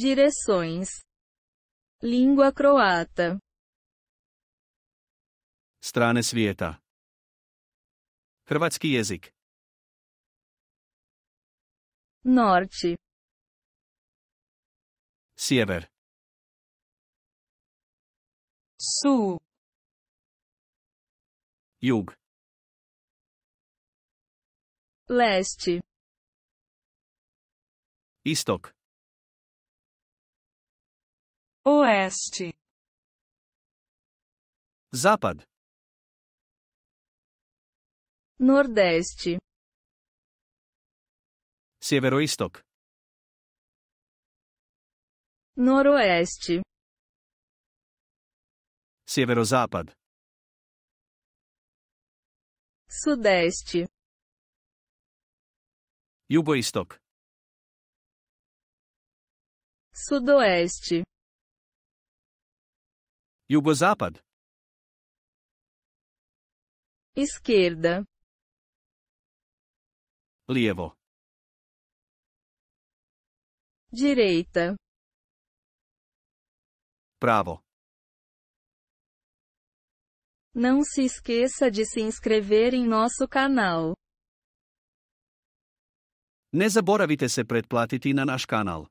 Direções. Língua croata. Strane svijeta. Hrvatski jezik. Norte. Sjever. Sul. Jug. Leste. Istok. Oeste. Zapad. Nordeste. Severoistok, Noroeste. Severozapad, Sudeste. юго Sudoeste. Yugozapad. Esquerda. Lievo. Direita. Pravo. Não se esqueça de se inscrever em nosso canal. Ne zaboravite se pretplatiti na naš kanal.